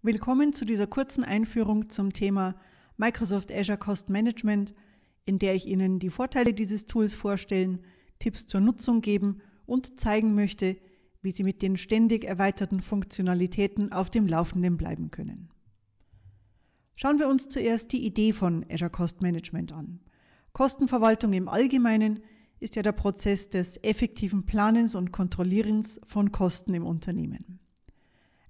Willkommen zu dieser kurzen Einführung zum Thema Microsoft Azure Cost Management, in der ich Ihnen die Vorteile dieses Tools vorstellen, Tipps zur Nutzung geben und zeigen möchte, wie Sie mit den ständig erweiterten Funktionalitäten auf dem Laufenden bleiben können. Schauen wir uns zuerst die Idee von Azure Cost Management an. Kostenverwaltung im Allgemeinen ist ja der Prozess des effektiven Planens und Kontrollierens von Kosten im Unternehmen.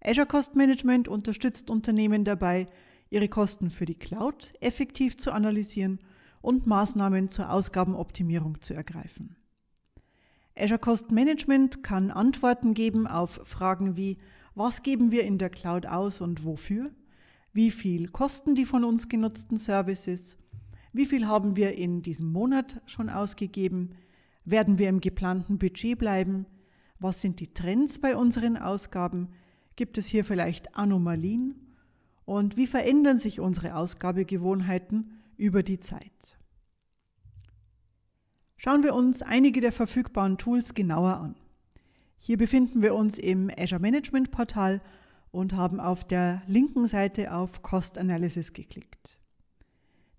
Azure Cost Management unterstützt Unternehmen dabei, ihre Kosten für die Cloud effektiv zu analysieren und Maßnahmen zur Ausgabenoptimierung zu ergreifen. Azure Cost Management kann Antworten geben auf Fragen wie, was geben wir in der Cloud aus und wofür? Wie viel kosten die von uns genutzten Services? Wie viel haben wir in diesem Monat schon ausgegeben? Werden wir im geplanten Budget bleiben? Was sind die Trends bei unseren Ausgaben? Gibt es hier vielleicht Anomalien? Und wie verändern sich unsere Ausgabegewohnheiten über die Zeit? Schauen wir uns einige der verfügbaren Tools genauer an. Hier befinden wir uns im Azure Management Portal und haben auf der linken Seite auf Cost Analysis geklickt.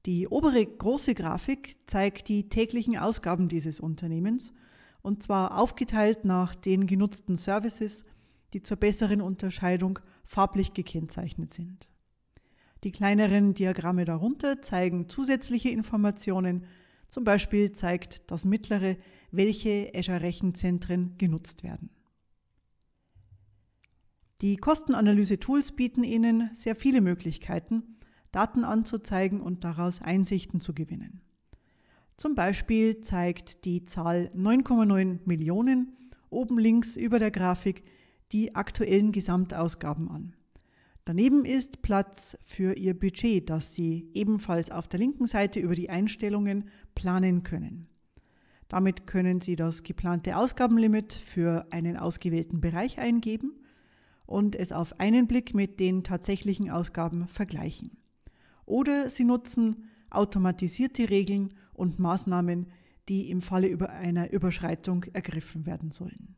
Die obere große Grafik zeigt die täglichen Ausgaben dieses Unternehmens und zwar aufgeteilt nach den genutzten Services, die zur besseren Unterscheidung farblich gekennzeichnet sind. Die kleineren Diagramme darunter zeigen zusätzliche Informationen, zum Beispiel zeigt das mittlere, welche Azure-Rechenzentren genutzt werden. Die Kostenanalyse-Tools bieten Ihnen sehr viele Möglichkeiten, Daten anzuzeigen und daraus Einsichten zu gewinnen. Zum Beispiel zeigt die Zahl 9,9 Millionen oben links über der Grafik die aktuellen Gesamtausgaben an. Daneben ist Platz für Ihr Budget, das Sie ebenfalls auf der linken Seite über die Einstellungen planen können. Damit können Sie das geplante Ausgabenlimit für einen ausgewählten Bereich eingeben und es auf einen Blick mit den tatsächlichen Ausgaben vergleichen. Oder Sie nutzen automatisierte Regeln und Maßnahmen, die im Falle einer Überschreitung ergriffen werden sollen.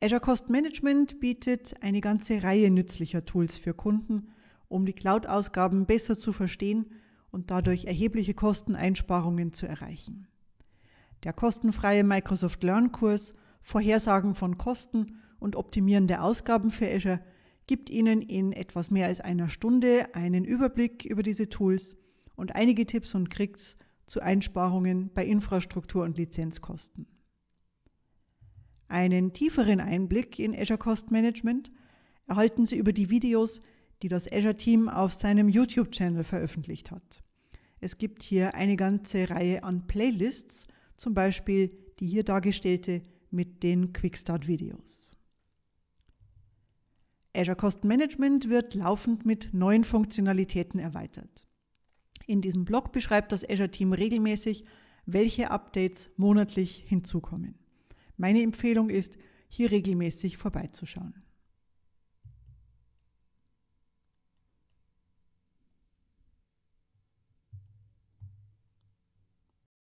Azure Cost Management bietet eine ganze Reihe nützlicher Tools für Kunden, um die Cloud-Ausgaben besser zu verstehen und dadurch erhebliche Kosteneinsparungen zu erreichen. Der kostenfreie Microsoft Learn-Kurs Vorhersagen von Kosten und Optimieren der Ausgaben für Azure gibt Ihnen in etwas mehr als einer Stunde einen Überblick über diese Tools und einige Tipps und Tricks zu Einsparungen bei Infrastruktur- und Lizenzkosten. Einen tieferen Einblick in Azure Cost Management erhalten Sie über die Videos, die das Azure Team auf seinem YouTube-Channel veröffentlicht hat. Es gibt hier eine ganze Reihe an Playlists, zum Beispiel die hier dargestellte mit den Quickstart-Videos. Azure Cost Management wird laufend mit neuen Funktionalitäten erweitert. In diesem Blog beschreibt das Azure Team regelmäßig, welche Updates monatlich hinzukommen. Meine Empfehlung ist, hier regelmäßig vorbeizuschauen.